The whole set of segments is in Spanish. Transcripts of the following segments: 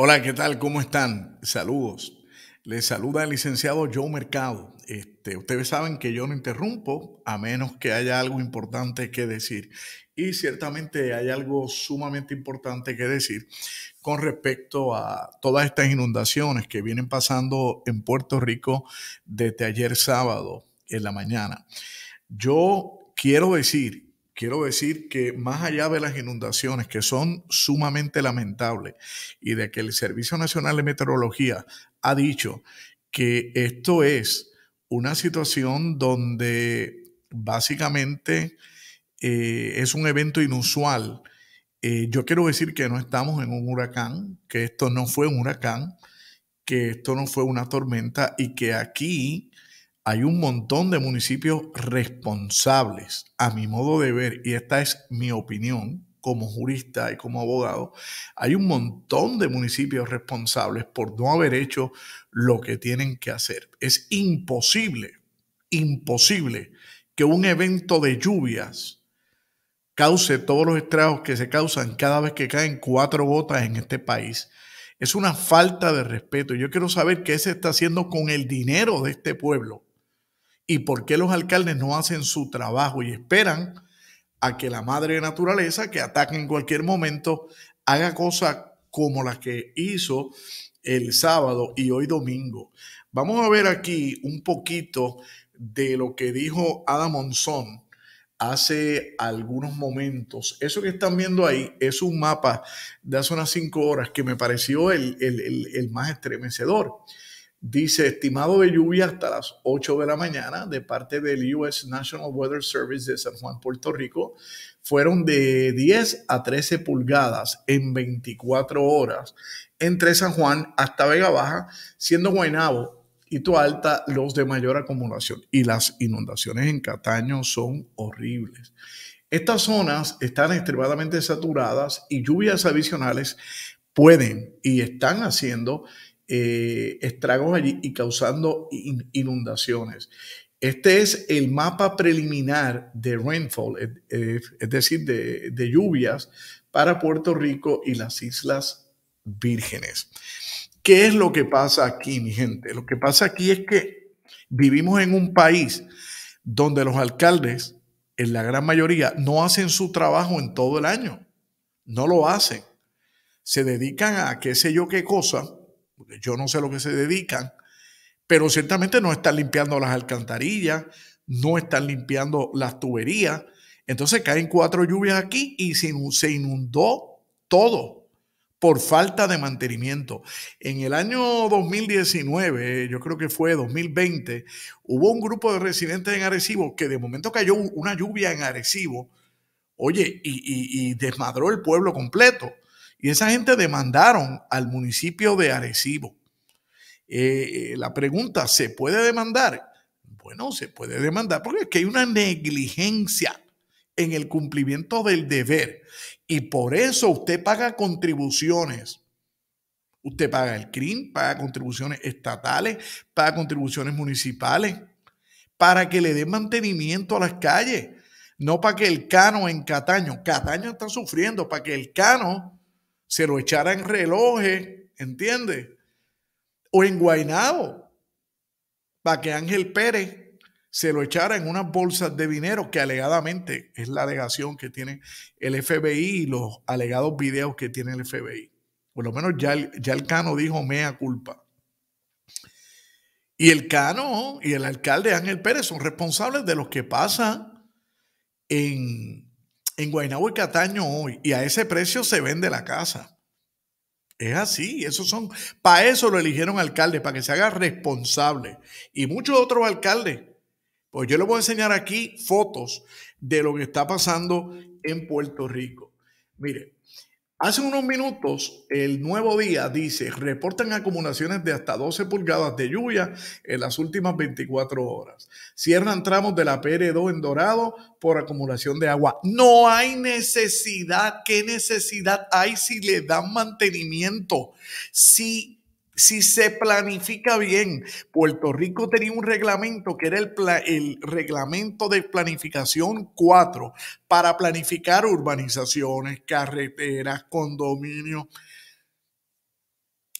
Hola, ¿qué tal? ¿Cómo están? Saludos. Les saluda el licenciado Joe Mercado. Este, ustedes saben que yo no interrumpo a menos que haya algo importante que decir. Y ciertamente hay algo sumamente importante que decir con respecto a todas estas inundaciones que vienen pasando en Puerto Rico desde ayer sábado en la mañana. Yo quiero decir quiero decir que más allá de las inundaciones, que son sumamente lamentables, y de que el Servicio Nacional de Meteorología ha dicho que esto es una situación donde básicamente eh, es un evento inusual. Eh, yo quiero decir que no estamos en un huracán, que esto no fue un huracán, que esto no fue una tormenta y que aquí hay un montón de municipios responsables, a mi modo de ver, y esta es mi opinión como jurista y como abogado, hay un montón de municipios responsables por no haber hecho lo que tienen que hacer. Es imposible, imposible que un evento de lluvias cause todos los estragos que se causan cada vez que caen cuatro gotas en este país. Es una falta de respeto. Yo quiero saber qué se está haciendo con el dinero de este pueblo y por qué los alcaldes no hacen su trabajo y esperan a que la madre naturaleza, que ataque en cualquier momento, haga cosas como las que hizo el sábado y hoy domingo. Vamos a ver aquí un poquito de lo que dijo Adam Monzón hace algunos momentos. Eso que están viendo ahí es un mapa de hace unas cinco horas que me pareció el, el, el más estremecedor. Dice, estimado de lluvia hasta las 8 de la mañana de parte del US National Weather Service de San Juan, Puerto Rico, fueron de 10 a 13 pulgadas en 24 horas entre San Juan hasta Vega Baja, siendo Guaynabo y Toalta los de mayor acumulación. Y las inundaciones en Cataño son horribles. Estas zonas están extremadamente saturadas y lluvias adicionales pueden y están haciendo eh, estragos allí y causando inundaciones. Este es el mapa preliminar de rainfall, es decir, de, de, lluvias para Puerto Rico y las Islas Vírgenes. ¿Qué es lo que pasa aquí, mi gente? Lo que pasa aquí es que vivimos en un país donde los alcaldes, en la gran mayoría, no hacen su trabajo en todo el año. No lo hacen. Se dedican a qué sé yo qué cosa porque yo no sé a lo que se dedican, pero ciertamente no están limpiando las alcantarillas, no están limpiando las tuberías. Entonces caen cuatro lluvias aquí y se inundó todo por falta de mantenimiento. En el año 2019, yo creo que fue 2020, hubo un grupo de residentes en Arecibo que de momento cayó una lluvia en Arecibo, oye, y, y desmadró el pueblo completo. Y esa gente demandaron al municipio de Arecibo. Eh, eh, la pregunta, ¿se puede demandar? Bueno, se puede demandar porque es que hay una negligencia en el cumplimiento del deber. Y por eso usted paga contribuciones. Usted paga el CRIM, paga contribuciones estatales, paga contribuciones municipales, para que le den mantenimiento a las calles, no para que el cano en Cataño, Cataño está sufriendo, para que el cano se lo echara en relojes, ¿entiendes? O en guainado para que Ángel Pérez se lo echara en unas bolsas de dinero que alegadamente es la alegación que tiene el FBI y los alegados videos que tiene el FBI. Por lo menos ya el, ya el Cano dijo mea culpa. Y el Cano y el alcalde Ángel Pérez son responsables de lo que pasa en, en Guaynabo y Cataño hoy y a ese precio se vende la casa. Es así, esos son, para eso lo eligieron alcalde, para que se haga responsable. Y muchos otros alcaldes. Pues yo les voy a enseñar aquí fotos de lo que está pasando en Puerto Rico. Mire, Hace unos minutos, el nuevo día dice, reportan acumulaciones de hasta 12 pulgadas de lluvia en las últimas 24 horas. Cierran tramos de la PR2 en Dorado por acumulación de agua. No hay necesidad. ¿Qué necesidad hay si le dan mantenimiento? Si si se planifica bien. Puerto Rico tenía un reglamento que era el, reglamento de planificación 4 para planificar urbanizaciones, carreteras, condominios.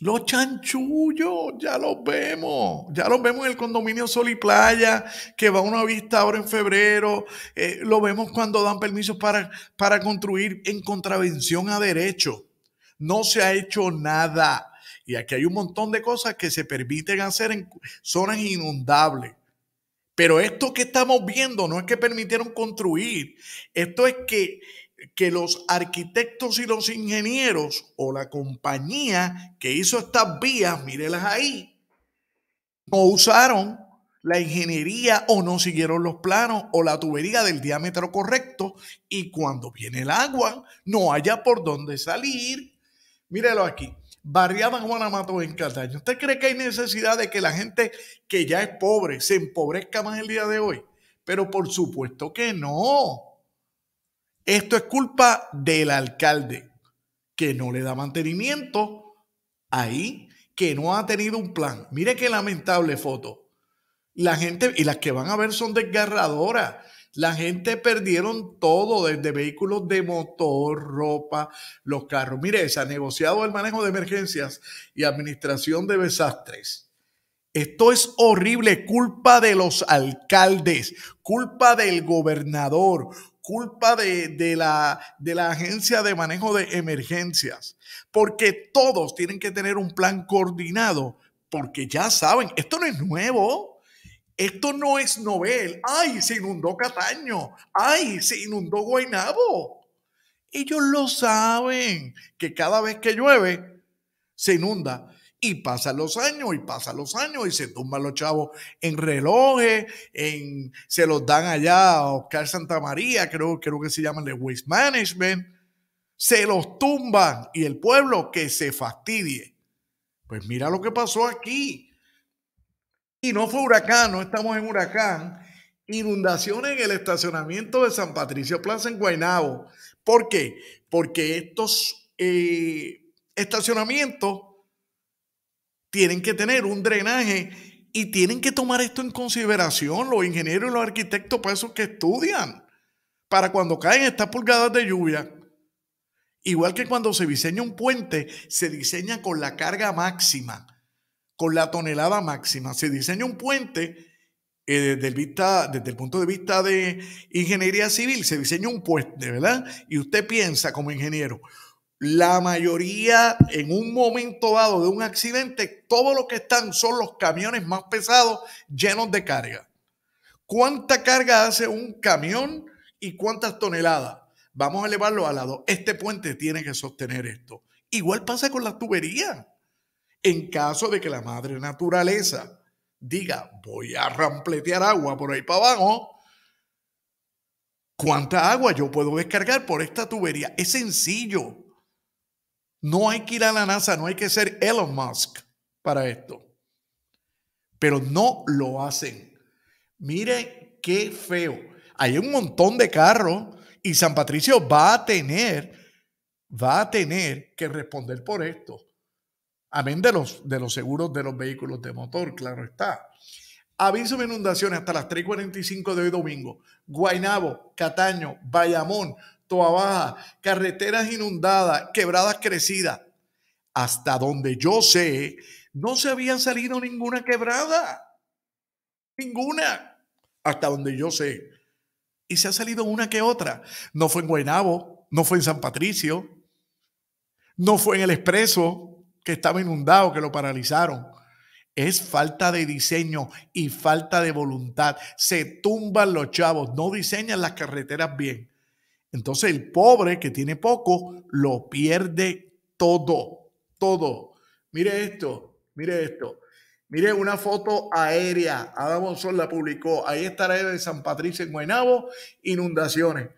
Los chanchullos, ya los vemos, ya los vemos en el condominio Sol y Playa, que va a una vista ahora en febrero, eh, lo vemos cuando dan permisos para, para construir en contravención a derecho. No se ha hecho nada y aquí hay un montón de cosas que se permiten hacer en zonas inundables. Pero esto que estamos viendo no es que permitieron construir, esto es que, que los arquitectos y los ingenieros o la compañía que hizo estas vías, mírelas ahí, no usaron la ingeniería o no siguieron los planos o la tubería del diámetro correcto y cuando viene el agua no haya por dónde salir. Mírelo aquí barriada Amato en Cataño. ¿Usted cree que hay necesidad de que la gente que ya es pobre se empobrezca más el día de hoy? Pero por supuesto que no. Esto es culpa del alcalde, que no le da mantenimiento ahí, que no ha tenido un plan. Mire qué lamentable foto. La gente, y las que van a ver son desgarradoras. La gente perdieron todo, desde vehículos de motor, ropa, los carros. Mire, se ha negociado el manejo de emergencias y administración de desastres. Esto es horrible, culpa de los alcaldes, culpa del gobernador, culpa de, la, de la agencia de manejo de emergencias, porque todos tienen que tener un plan coordinado, porque ya saben, esto no es nuevo. Esto no es novel. ¡Ay, se inundó Cataño! ¡Ay, se inundó Guainabo! Ellos lo saben, que cada vez que llueve, se inunda. Y pasan los años, y pasan los años, y se tumban los chavos en relojes, en, se los dan allá a Oscar Santa María, creo, creo que se llaman de Waste Management. Se los tumban, y el pueblo que se fastidie. Pues mira lo que pasó aquí. Y no fue huracán, no estamos en huracán. Inundaciones en el estacionamiento de San Patricio Plaza en Guaynabo. ¿Por qué? Porque estos eh, estacionamientos tienen que tener un drenaje y tienen que tomar esto en consideración los ingenieros y los arquitectos para pues, eso que estudian, para cuando caen estas pulgadas de lluvia. Igual que cuando se diseña un puente, se diseña con la carga máxima con la tonelada máxima. Se diseña un puente eh, desde, el punto de vista de ingeniería civil, se diseña un puente, ¿verdad? Y usted piensa como ingeniero, la mayoría en un momento dado de un accidente, todo lo que están son los camiones más pesados llenos de carga. ¿Cuánta carga hace un camión y cuántas toneladas? Vamos a elevarlo al lado. Este puente tiene que sostener esto. Igual pasa con las tuberías en caso de que la madre naturaleza diga, voy a rampletear agua por ahí para abajo, ¿cuánta agua yo puedo descargar por esta tubería? Es sencillo. No hay que ir a la NASA, no hay que ser Elon Musk para esto. Pero no lo hacen. Mire qué feo. Hay un montón de carros y San Patricio va a tener, va a tener que responder por esto. Amén de los, de los seguros de los vehículos de motor, claro está. Aviso de inundaciones hasta las 3.45 de hoy domingo. Guainabo, Cataño, Bayamón, Toabaja, carreteras inundadas, quebradas crecidas. Hasta donde yo sé, no se había salido ninguna quebrada. Ninguna. Hasta donde yo sé. Y se ha salido una que otra. No fue en Guainabo, no fue en San Patricio, no fue en El Expreso, que estaba inundado, que lo paralizaron. Es falta de diseño y falta de voluntad. Se tumban los chavos, no diseñan las carreteras bien. Entonces el pobre que tiene poco lo pierde todo, todo. Mire esto, mire esto. Mire una foto aérea. Adam Sol la publicó. Ahí está la de San Patricio en Guaynabo, inundaciones.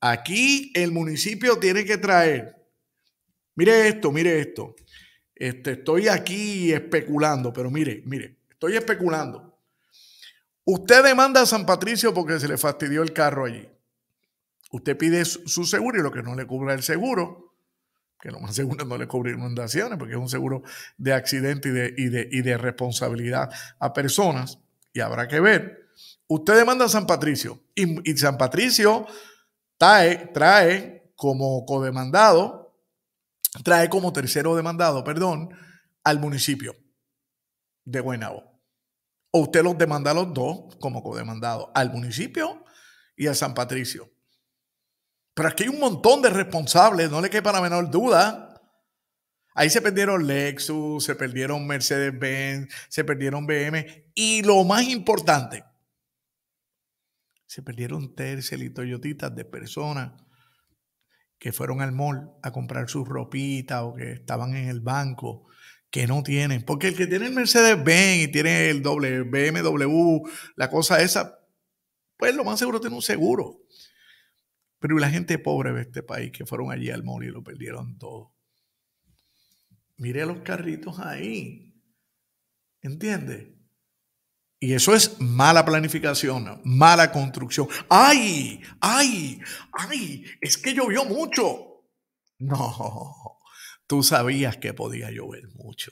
Aquí el municipio tiene que traer. Mire esto, mire esto. Este, estoy aquí especulando, pero mire, mire, estoy especulando. Usted demanda a San Patricio porque se le fastidió el carro allí. Usted pide su seguro y lo que no le cubra el seguro, que lo más seguro no le cubre inundaciones, porque es un seguro de accidente y de, y de, responsabilidad a personas, y habrá que ver. Usted demanda a San Patricio y, San Patricio trae como codemandado trae como tercero demandado, perdón, al municipio de Guaynabo. O usted los demanda a los dos como codemandado: al municipio y a San Patricio. Pero aquí hay un montón de responsables, no le quepa la menor duda. Ahí se perdieron Lexus, se perdieron Mercedes-Benz, se perdieron BM y lo más importante, se perdieron Tercel y de personas que fueron al mall a comprar sus ropita o que estaban en el banco, que no tienen. Porque el que tiene el Mercedes-Benz y tiene el BMW, la cosa esa, pues lo más seguro tiene un seguro. Pero la gente pobre de este país que fueron allí al mall y lo perdieron todo. Mire los carritos ahí. ¿Entiendes? Y eso es mala planificación, mala construcción. ¡Ay! ¡Ay! ¡Ay! Es que llovió mucho. No, tú sabías que podía llover mucho.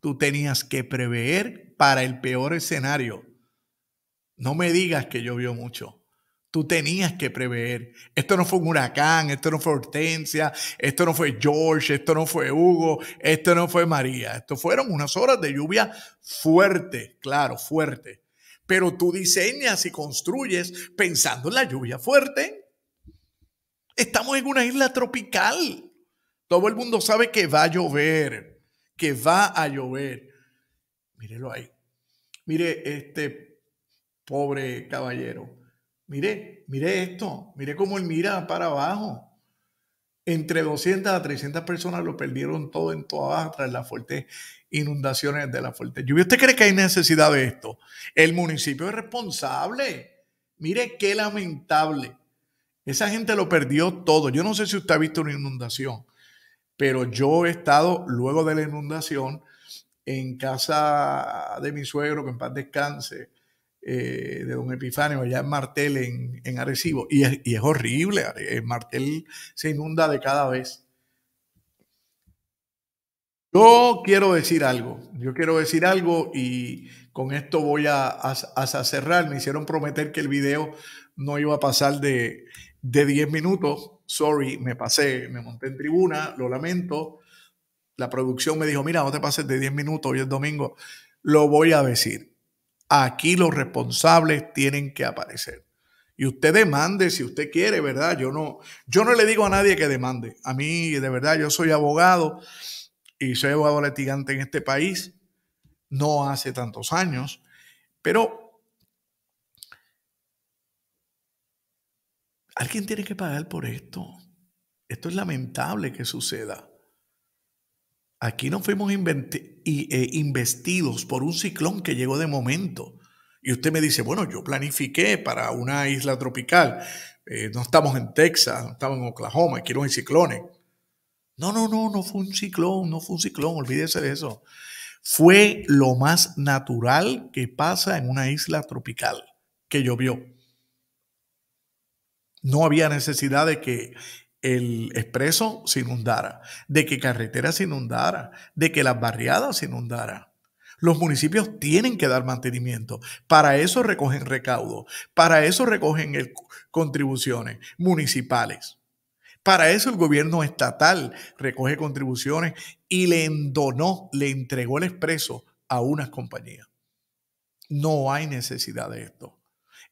Tú tenías que prever para el peor escenario. No me digas que llovió mucho. Tú tenías que prever. Esto no fue un huracán, esto no fue Hortensia, esto no fue George, esto no fue Hugo, esto no fue María. Esto fueron unas horas de lluvia fuerte, claro, fuerte. Pero tú diseñas y construyes pensando en la lluvia fuerte. Estamos en una isla tropical. Todo el mundo sabe que va a llover, que va a llover. Mírelo ahí. Mire este pobre caballero Mire, mire esto, mire cómo él mira para abajo. Entre 200 a 300 personas lo perdieron todo en toda baja tras las fuertes inundaciones de la fuerte lluvia. ¿Usted cree que hay necesidad de esto? El municipio es responsable. Mire qué lamentable. Esa gente lo perdió todo. Yo no sé si usted ha visto una inundación, pero yo he estado luego de la inundación en casa de mi suegro, que en paz descanse, eh, de don Epifanio allá en Martel, en, en Arecibo. Y es, y es horrible, eh, Martel se inunda de cada vez. Yo quiero decir algo, yo quiero decir algo y con esto voy a, a, cerrar. Me hicieron prometer que el video no iba a pasar de, de 10 minutos. Sorry, me pasé, me monté en tribuna, lo lamento. La producción me dijo, mira, no te pases de 10 minutos, hoy es domingo. Lo voy a decir. Aquí los responsables tienen que aparecer. Y usted demande si usted quiere, ¿verdad? Yo no, yo no le digo a nadie que demande. A mí, de verdad, yo soy abogado y soy abogado litigante en este país, no hace tantos años, pero alguien tiene que pagar por esto. Esto es lamentable que suceda. Aquí no fuimos inventando. Eh, investidos por un ciclón que llegó de momento. Y usted me dice, bueno, yo planifiqué para una isla tropical, eh, no estamos en Texas, no estamos en Oklahoma, quiero un ciclones. No, no, no, no fue un ciclón, no fue un ciclón, olvídese de eso. Fue lo más natural que pasa en una isla tropical, que llovió. No había necesidad de que el expreso se inundara, de que carreteras se inundara, de que las barriadas se inundara. Los municipios tienen que dar mantenimiento. Para eso recogen recaudo, para eso recogen contribuciones municipales. Para eso el gobierno estatal recoge contribuciones y le endonó, le entregó el expreso a unas compañías. No hay necesidad de esto.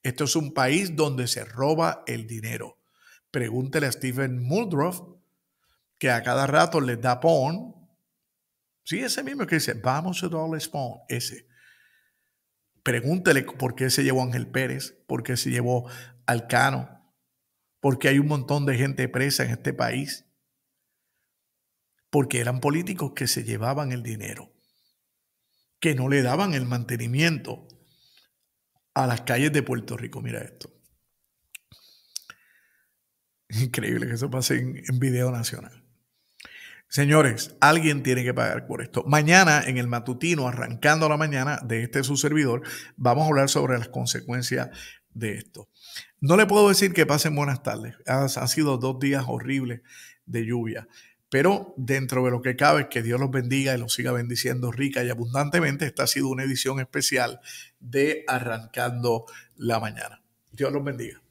Esto es un país donde se roba el dinero. Pregúntele a Stephen Muldrow, que a cada rato le da pon Sí, ese mismo que dice, vamos a darle pon ese. Pregúntele por qué se llevó Ángel Pérez, por qué se llevó Alcano, porque hay un montón de gente presa en este país, porque eran políticos que se llevaban el dinero, que no le daban el mantenimiento a las calles de Puerto Rico. Mira esto. Increíble que eso pase en, video nacional. Señores, alguien tiene que pagar por esto. Mañana, en el matutino, arrancando la mañana de este su servidor, vamos a hablar sobre las consecuencias de esto. No le puedo decir que pasen buenas tardes. Han sido dos días horribles de lluvia. Pero dentro de lo que cabe, que Dios los bendiga y los siga bendiciendo rica y abundantemente. Esta ha sido una edición especial de Arrancando la Mañana. Dios los bendiga.